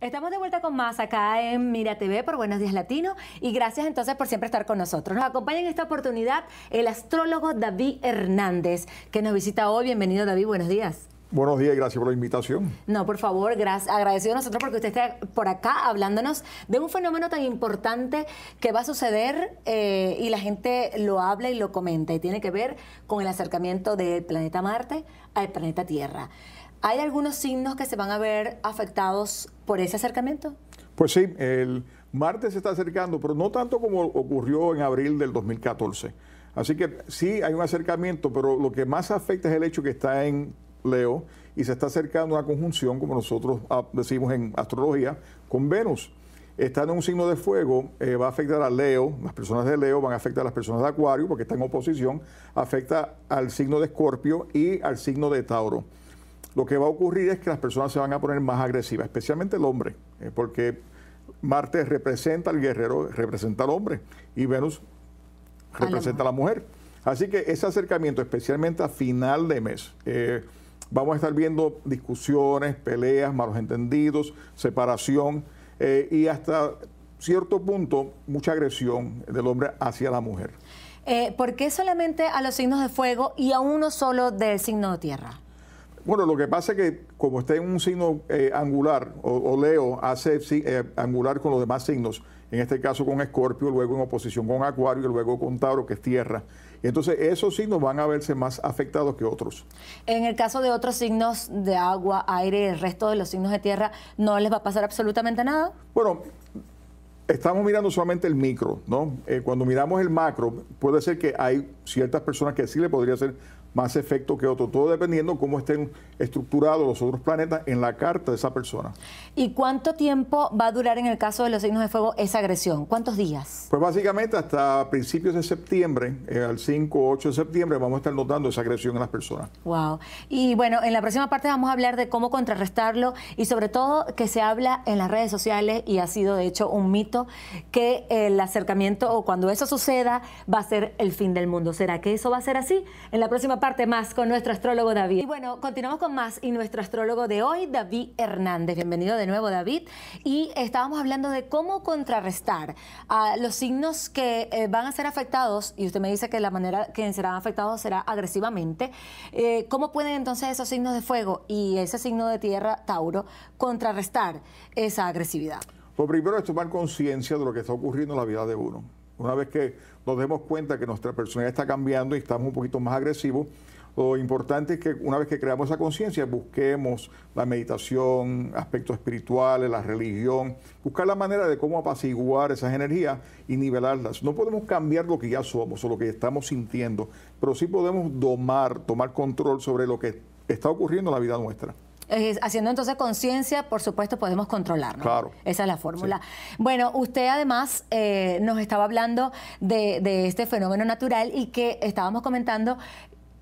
Estamos de vuelta con más acá en Mira TV por Buenos Días Latino y gracias entonces por siempre estar con nosotros. Nos acompaña en esta oportunidad el astrólogo David Hernández que nos visita hoy. Bienvenido David, buenos días. Buenos días y gracias por la invitación. No, por favor, gracias, agradecido a nosotros porque usted está por acá hablándonos de un fenómeno tan importante que va a suceder eh, y la gente lo habla y lo comenta y tiene que ver con el acercamiento del planeta Marte al planeta Tierra. ¿Hay algunos signos que se van a ver afectados por ese acercamiento? Pues sí, el martes se está acercando, pero no tanto como ocurrió en abril del 2014. Así que sí hay un acercamiento, pero lo que más afecta es el hecho que está en Leo y se está acercando a una conjunción, como nosotros ah, decimos en astrología, con Venus. Está en un signo de fuego, eh, va a afectar a Leo, las personas de Leo van a afectar a las personas de Acuario porque está en oposición, afecta al signo de Escorpio y al signo de Tauro lo que va a ocurrir es que las personas se van a poner más agresivas, especialmente el hombre, eh, porque Marte representa al guerrero, representa al hombre, y Venus representa a la mujer. Así que ese acercamiento, especialmente a final de mes, eh, vamos a estar viendo discusiones, peleas, malos entendidos, separación eh, y hasta cierto punto mucha agresión del hombre hacia la mujer. ¿Por qué solamente a los signos de fuego y a uno solo del signo de tierra? Bueno, lo que pasa es que como está en un signo eh, angular, o, Leo hace eh, angular con los demás signos, en este caso con Escorpio, luego en oposición con Acuario, y luego con Tauro, que es Tierra. entonces esos signos van a verse más afectados que otros. En el caso de otros signos de agua, aire, el resto de los signos de Tierra, ¿no les va a pasar absolutamente nada? Bueno, estamos mirando solamente el micro, ¿no? Eh, cuando miramos el macro, puede ser que hay ciertas personas que sí le podría ser más efecto que otro, todo dependiendo cómo estén estructurados los otros planetas en la carta de esa persona. ¿Y cuánto tiempo va a durar en el caso de los signos de fuego esa agresión? ¿Cuántos días? Pues básicamente hasta principios de septiembre, eh, al 5 o 8 de septiembre, vamos a estar notando esa agresión en las personas. Wow. Y bueno, en la próxima parte vamos a hablar de cómo contrarrestarlo y sobre todo que se habla en las redes sociales y ha sido de hecho un mito que el acercamiento o cuando eso suceda va a ser el fin del mundo. ¿Será que eso va a ser así? En la próxima parte más con nuestro astrólogo David. Y bueno, continuamos con más y nuestro astrólogo de hoy, David Hernández. Bienvenido de nuevo, David. Y estábamos hablando de cómo contrarrestar a ah, los signos que eh, van a ser afectados, y usted me dice que la manera que serán afectados será agresivamente. Eh, ¿Cómo pueden entonces esos signos de fuego y ese signo de tierra, Tauro, contrarrestar esa agresividad? Lo pues primero es tomar conciencia de lo que está ocurriendo en la vida de uno una vez que nos demos cuenta que nuestra personalidad está cambiando y estamos un poquito más agresivos, lo importante es que una vez que creamos esa conciencia, busquemos la meditación, aspectos espirituales, la religión, buscar la manera de cómo apaciguar esas energías y nivelarlas. No podemos cambiar lo que ya somos o lo que estamos sintiendo, pero sí podemos domar, tomar control sobre lo que está ocurriendo en la vida nuestra. Eh, haciendo entonces conciencia, por supuesto, podemos controlarnos. Claro. Esa es la fórmula. Bueno, usted además eh, nos estaba hablando de, de este fenómeno natural y que estábamos comentando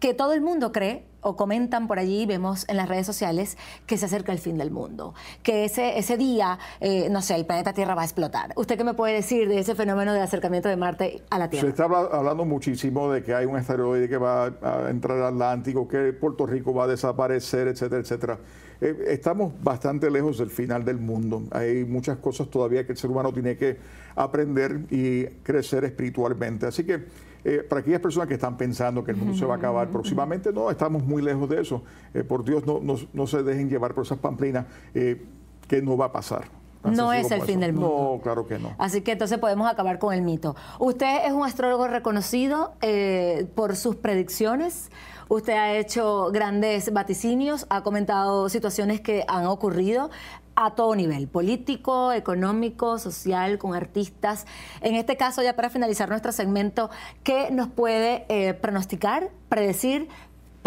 que todo el mundo cree o comentan por allí, vemos en las redes sociales, que se acerca el fin del mundo, que ese, ese día, eh, no sé, el planeta Tierra va a explotar. ¿Usted qué me puede decir de ese fenómeno del acercamiento de Marte a la Tierra? Se está hablando muchísimo de que hay un asteroide que va a entrar al Atlántico, que Puerto Rico va a desaparecer, etcétera, etcétera. Eh, estamos bastante lejos del final del mundo. Hay muchas cosas todavía que el ser humano tiene que aprender y crecer espiritualmente. Así que eh, para aquellas personas que están pensando que el mundo se va a acabar próximamente, no, estamos muy lejos de eso. Eh, por Dios, no, se dejen llevar por esas pamplinas, eh, que no va a pasar. no es el fin del mundo. No, claro que no. Así que entonces podemos acabar con el mito. Usted es un astrólogo reconocido eh, por sus predicciones. Usted ha hecho grandes vaticinios, ha comentado situaciones que han ocurrido a todo nivel, político, económico, social, con artistas. En este caso, ya para finalizar nuestro segmento, ¿qué nos puede pronosticar, predecir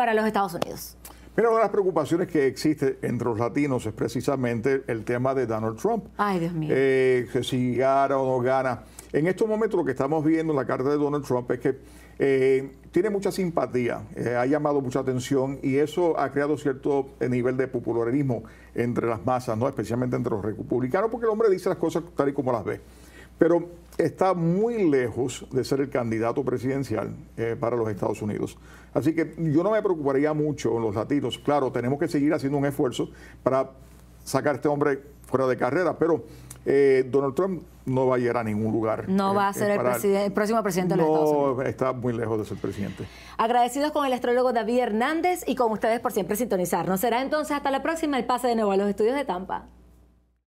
para los Estados Unidos. Mira, una de las preocupaciones que existe entre los latinos es precisamente el tema de Donald Trump. Ay, Dios mío. Eh, que si gana o no gana. En estos momentos lo que estamos viendo en la carta de Donald Trump es que eh, tiene mucha simpatía, eh, ha llamado mucha atención y eso ha creado cierto nivel de popularismo entre las masas, ¿no? especialmente entre los republicanos, porque el hombre dice las cosas tal y como las ve. Pero está muy lejos de ser el candidato presidencial eh, para los Estados Unidos. Así que yo no me preocuparía mucho en los latinos. Claro, tenemos que seguir haciendo un esfuerzo para sacar a este hombre fuera de carrera, pero eh, Donald Trump no va a llegar a ningún lugar. No va a ser el, próximo presidente de los Estados Unidos. está muy lejos de ser presidente. Agradecidos con el astrólogo David Hernández y con ustedes por siempre sintonizarnos. Será entonces hasta la próxima el pase de nuevo a los estudios de Tampa.